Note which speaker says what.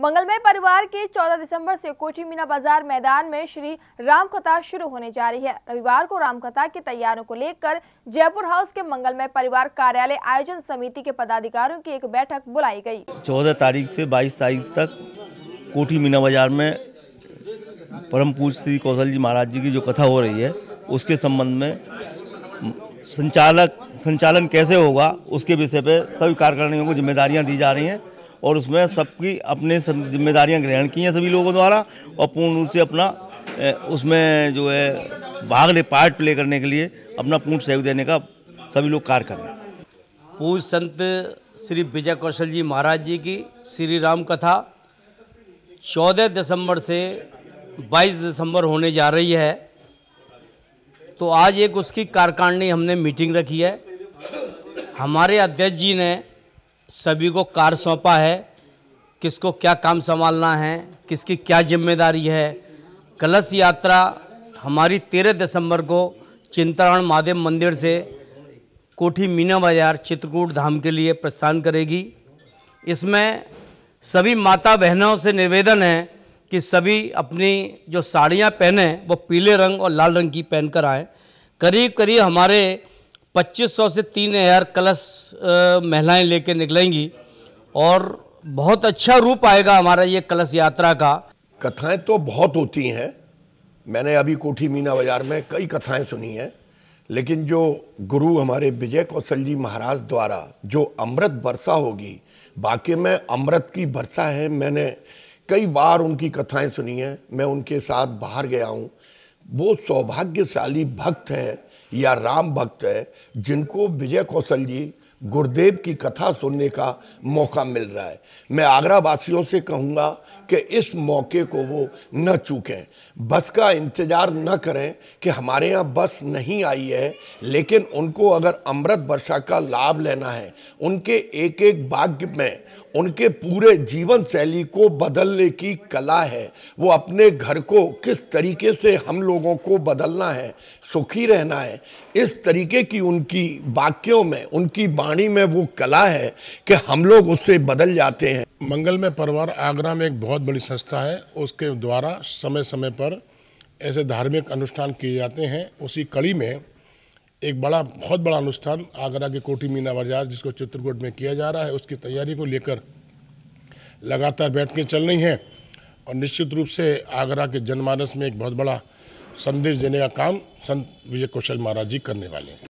Speaker 1: मंगलमय परिवार के 14 दिसंबर से कोठी मीना बाजार मैदान में श्री रामकथा शुरू होने जा रही है रविवार को रामकथा की तैयारियों को लेकर जयपुर हाउस के मंगलमय परिवार कार्यालय आयोजन समिति के पदाधिकारियों की एक बैठक बुलाई गई 14 तारीख से 22 तारीख तक कोठी मीना बाजार में परम पूज श्री कौशल जी महाराज जी की जो कथा हो रही है उसके संबंध में संचालक संचालन कैसे होगा उसके विषय पर सभी कार्यकारिणियों को जिम्मेदारियाँ दी जा रही है और उसमें सबकी अपने सब जिम्मेदारियाँ ग्रहण की हैं सभी लोगों द्वारा और पूर्ण रूप से अपना उसमें जो है भाग ले पार्ट प्ले करने के लिए अपना पूर्ण सहयोग देने का सभी लोग कार्य कर रहे हैं
Speaker 2: पूज संत श्री विजय कौशल जी महाराज जी की श्री राम कथा चौदह दिसंबर से बाईस दिसंबर होने जा रही है तो आज एक उसकी कार्यकारिणी हमने मीटिंग रखी है हमारे अध्यक्ष जी ने सभी को कार सौंपा है किसको क्या काम संभालना है किसकी क्या जिम्मेदारी है कलश यात्रा हमारी तेरह दिसंबर को चिंतारण महादेव मंदिर से कोठी मीना बाजार चित्रकूट धाम के लिए प्रस्थान करेगी इसमें सभी माता बहनों से निवेदन है कि सभी अपनी जो साड़ियाँ पहने वो पीले रंग और लाल रंग की पहनकर आए करीब करीब हमारे 2500 से 3000 कलश महिलाएं लेके निकलेंगी और बहुत अच्छा रूप आएगा हमारा ये कलश यात्रा का कथाएं तो बहुत होती हैं मैंने अभी कोठी
Speaker 3: मीना बाजार में कई कथाएं सुनी हैं लेकिन जो गुरु हमारे विजय कौशल जी महाराज द्वारा जो अमृत वर्षा होगी बाकी में अमृत की वर्षा है मैंने कई बार उनकी कथाएं सुनी हैं मैं उनके साथ बाहर गया हूँ वो सौभाग्यशाली भक्त है या राम भक्त है जिनको विजय कौशल जी गुरुदेव की कथा सुनने का मौका मिल रहा है मैं आगरा वासियों से कहूँगा कि इस मौके को वो न चूकें बस का इंतज़ार न करें कि हमारे यहाँ बस नहीं आई है लेकिन उनको अगर अमृत वर्षा का लाभ लेना है उनके एक एक भाग्य में उनके पूरे जीवन शैली को बदलने की कला है वो अपने घर को किस तरीके से हम लोगों को बदलना है सुखी रहना है इस तरीके की उनकी वाक्यों में उनकी वाणी में वो कला है कि हम लोग उससे बदल जाते हैं मंगल में परिवार
Speaker 4: आगरा में एक बहुत बड़ी संस्था है उसके द्वारा समय समय पर ऐसे धार्मिक अनुष्ठान किए जाते हैं उसी कड़ी में एक बड़ा बहुत बड़ा अनुष्ठान आगरा के कोटी मीना बाजार जिसको चित्रकूट में किया जा रहा है उसकी तैयारी को लेकर लगातार बैठकें चल रही हैं और निश्चित रूप से आगरा के जनमानस में एक बहुत बड़ा संदेश देने का काम संत विजय कौशल महाराज जी करने वाले हैं